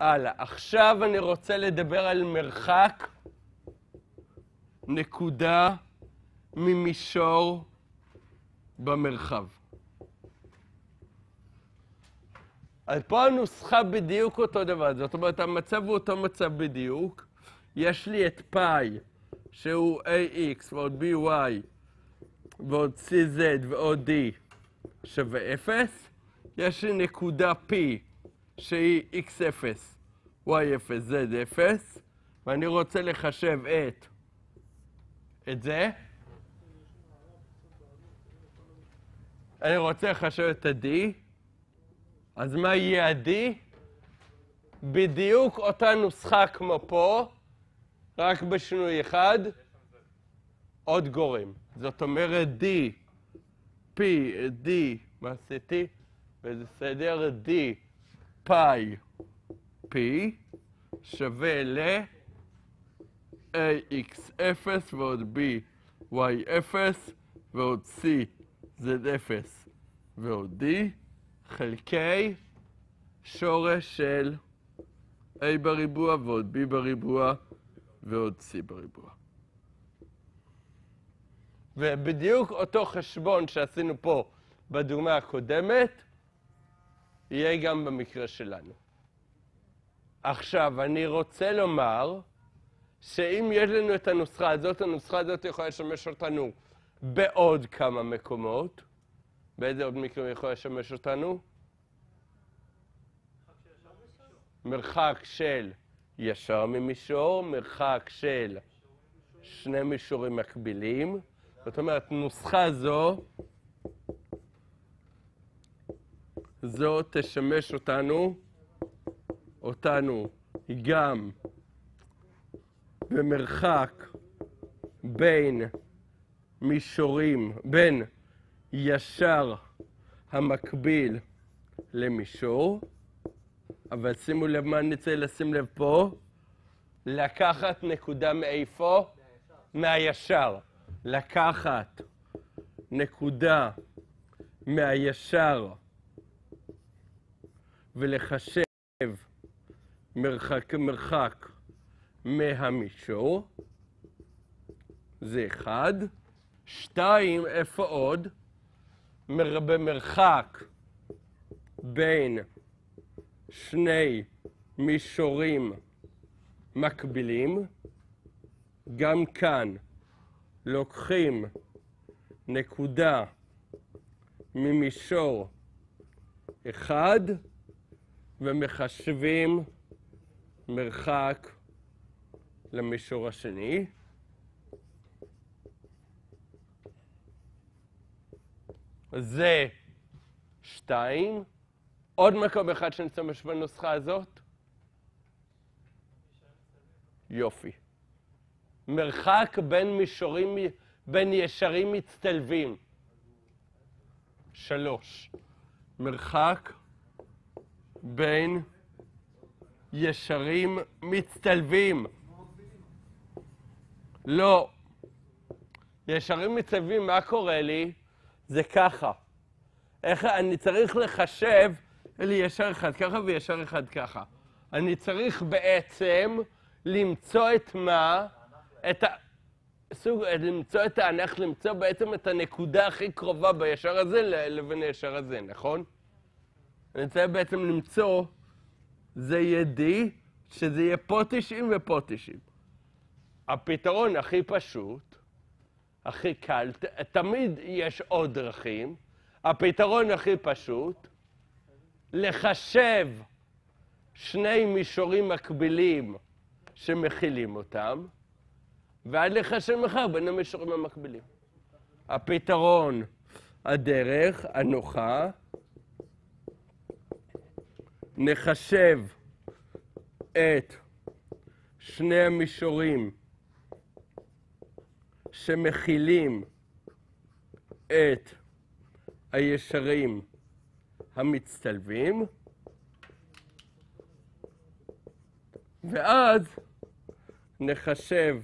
הלאה. עכשיו אני רוצה לדבר על מרחק נקודה ממישור במרחב. אז פה הנוסחה בדיוק אותו דבר, זאת אומרת, המצב הוא אותו מצב בדיוק. יש לי את פאי, שהוא AX ועוד BY ועוד CZ ועוד D שווה 0. יש לי נקודה P שהיא x0, y0, z0, ואני רוצה לחשב את, את זה. אני רוצה לחשב את ה-d, אז מה יהיה ה-d? בדיוק אותה נוסחה כמו פה, רק בשינוי אחד, עוד גורם. זאת אומרת d, p, d, מה עשיתי? וזה סדר? d. פאי P שווה ל-AX0 ועוד BY0 ועוד C Z0 ועוד D חלקי שורש של A בריבוע ועוד B בריבוע ועוד C בריבוע. ובדיוק אותו חשבון שעשינו פה בדוגמה הקודמת, יהיה גם במקרה שלנו. עכשיו, אני רוצה לומר שאם יש לנו את הנוסחה הזאת, הנוסחה הזאת יכולה לשמש אותנו בעוד כמה מקומות. באיזה עוד מקרים היא יכולה לשמש אותנו? מרחק של ישר ממישור, מרחק של שני מישורים מקבילים. זאת אומרת, נוסחה זו זו תשמש אותנו, אותנו גם במרחק בין מישורים, בין ישר המקביל למישור, אבל שימו לב מה אני צריך לשים לב פה, לקחת נקודה מאיפה? מהישר. לקחת נקודה מהישר ולחשב מרחק, מרחק מהמישור, זה אחד. שתיים, איפה עוד? מר, במרחק בין שני מישורים מקבילים, גם כאן לוקחים נקודה ממישור אחד, ומחשבים מרחק למישור השני. זה שתיים. עוד מקום אחד שנשתמש בנוסחה הזאת. יופי. מרחק בין מישורים, בין ישרים מצטלבים. שלוש. מרחק בין ישרים מצטלבים. לא. ישרים מצטלבים, מה קורה לי? זה ככה. איך אני צריך לחשב, לי ישר אחד ככה וישר אחד ככה. אני צריך בעצם למצוא את מה? את ה... סוג, למצוא את האנך, למצוא בעצם את הנקודה הכי קרובה בישר הזה לבין הישר הזה, נכון? אני רוצה בעצם למצוא, זה יהיה D, שזה יהיה פה 90 ופה 90. הפתרון הכי פשוט, הכי קל, ת, תמיד יש עוד דרכים, הפתרון הכי פשוט, לחשב שני מישורים מקבילים שמכילים אותם, ועד לחשב מחר בין המישורים המקבילים. הפתרון, הדרך הנוחה, נחשב את שני המישורים שמכילים את הישרים המצטלבים, ואז נחשב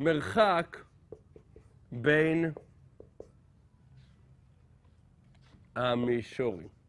מרחק בין המישורים.